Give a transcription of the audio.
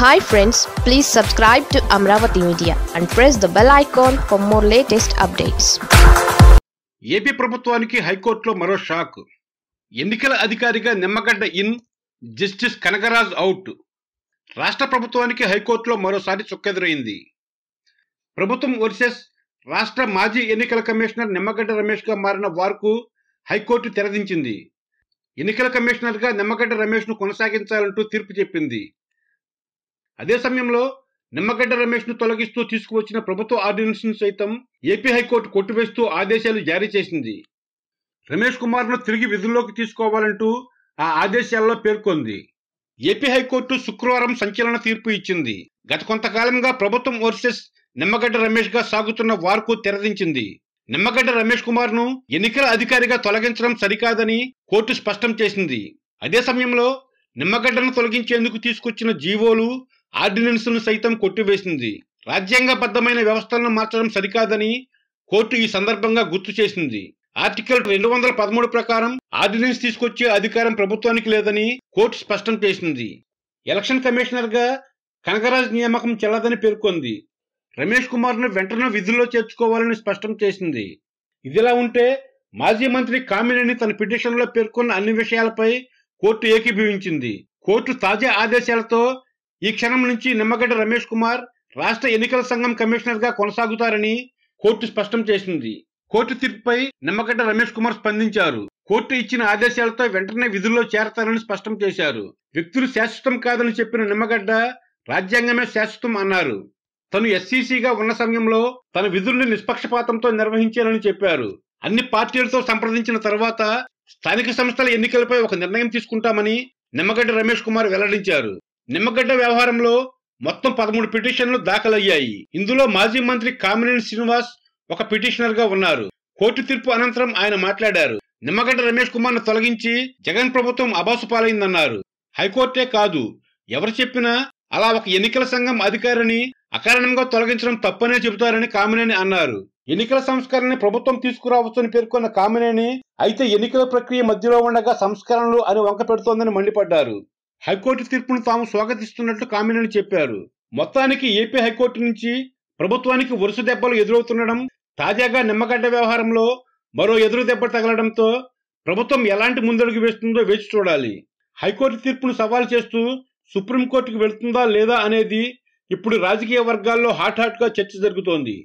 hi friends please subscribe to Amaravati media and press the bell icon for more latest updates AP ప్రభుత్వానికి హైకోర్టులో మరో shock ఎన్నికల అధికారిగా Nimmagadda in justice Kanagaraj out రాష్ట్ర ప్రభుత్వానికి హైకోర్టులో మరోసారి చుక్కెదురైంది ప్రభుత్వం వర్సెస్ రాష్ట్ర మాజీ ఎన్నికల కమిషనర్ నిమ్మగడ్డ రమేష్గా మారిన వార్కు హైకోర్టు తెరదించింది ఎన్నికల కమిషనర్గా నిమ్మగడ్డ రమేష్ను కొనసాగించాలంటూ తీర్పు చెప్పింది అదే సమయంలో నిమ్మగడ్డ రమేష్ను తొలగిస్తూ తీసుకువచ్చిన ప్రభుత్వ ఆర్డినెన్స్ను సైతం ఏపీ హైకోర్టు కొట్టివేస్తూ ఆదేశాలు జారీ చేసింది రమేష్ కుమార్ను తిరిగి విధుల్లోకి తీసుకోవాలంటూ ఆ ఆదేశాల్లో పేర్కొంది ఏపీ హైకోర్టు శుక్రవారం సంచలన తీర్పు ఇచ్చింది గత కొంతకాలంగా ప్రభుత్వం వర్సెస్ నిమ్మగడ్డ రమేష్ గా సాగుతున్న వార్కు తెరదించింది నిమ్మగడ్డ రమేష్ కుమార్ ను ఎన్నికల అధికారిగా తొలగించడం సరికాదని కోర్టు స్పష్టం చేసింది అదే సమయంలో నిమ్మగడ్డను తొలగించేందుకు తీసుకొచ్చిన జీవోలు ఆర్డినెన్స్ను సైతం కొట్టివేసింది రాజ్యాంగబద్ధమైన వ్యవస్థలను మార్చడం సరికాదని కోర్టు ఈ సందర్భంగా గుర్తు చేసింది ఆర్టికల్ రెండు వందల పదమూడు ప్రకారం ఆర్డినెన్స్ తీసుకొచ్చే అధికారం ప్రభుత్వానికి లేదని కోర్టు స్పష్టం చేసింది ఎలక్షన్ కమిషనర్గా కనకరాజ్ నియామకం చెల్లదని పేర్కొంది రమేష్ కుమార్ను వెంటనే విధుల్లో చేర్చుకోవాలని స్పష్టం చేసింది ఇదిలా ఉంటే మాజీ మంత్రి కామినేని తన పిటిషన్లో పేర్కొన్న అన్ని విషయాలపై కోర్టు ఏకీభవించింది కోర్టు తాజా ఆదేశాలతో ఈ క్షణం నుంచి నిమ్మగడ్డ రమేష్ కుమార్ రాష్ట్ర ఎన్నికల సంఘం కమిషనర్ గా కొనసాగుతారని కోర్టు స్పష్టం చేసింది కోర్టు తీర్పుపై నిమ్మగడ్డ రమేష్ కుమార్ స్పందించారు కోర్టు ఇచ్చిన ఆదేశాలతో వెంటనే విధుల్లో చేరతారని స్పష్టం చేశారు వ్యక్తులు శాశ్వతం కాదని చెప్పిన నిమ్మగడ్డ రాజ్యాంగమే శాశ్వతం అన్నారు తను ఎస్సీసీగా ఉన్న సమయంలో తన విధుల్ని నిష్పక్షపాతంతో నిర్వహించానని చెప్పారు అన్ని పార్టీలతో సంప్రదించిన తర్వాత స్థానిక సంస్థల ఎన్నికలపై ఒక నిర్ణయం తీసుకుంటామని నిమ్మగడ్డ రమేష్ కుమార్ వెల్లడించారు నిమ్మగడ్డ వ్యవహారంలో మొత్తం పదమూడు పిటిషన్లు దాఖలయ్యాయి ఇందులో మాజీ మంత్రి కామినేని శ్రీనివాస్ ఒక పిటిషనర్ గా ఉన్నారు కోర్టు తీర్పు అనంతరం ఆయన మాట్లాడారు నిమ్మగడ్డ రమేష్ కుమార్ ను తొలగించి జగన్ ప్రభుత్వం పాలైందన్నారు హైకోర్టే కాదు ఎవరు చెప్పినా అలా ఒక ఎన్నికల సంఘం అధికారిని అకారణంగా తొలగించడం తప్పనే చెబుతారని కామినేని అన్నారు ఎన్నికల సంస్కరణని ప్రభుత్వం తీసుకురావచ్చని పేర్కొన్న కామినేని అయితే ఎన్నికల ప్రక్రియ మధ్యలో ఉండగా సంస్కరణలు అని వంక పెడుతోందని మండిపడ్డారు హైకోర్టు తీర్పును తాము స్వాగతిస్తున్నట్లు కామినేని చెప్పారు మొత్తానికి ఏపీ హైకోర్టు నుంచి ప్రభుత్వానికి వరుస దెబ్బలు ఎదురవుతుండడం తాజాగా నిమ్మగడ్డ వ్యవహారంలో మరో ఎదురు దెబ్బ తగలడంతో ప్రభుత్వం ఎలాంటి ముందడుగు వేస్తుందో వేచి చూడాలి హైకోర్టు తీర్పును సవాల్ చేస్తూ సుప్రీంకోర్టుకు వెళుతుందా లేదా అనేది ఇప్పుడు రాజకీయ వర్గాల్లో హాట్ హాట్గా చర్చ జరుగుతోంది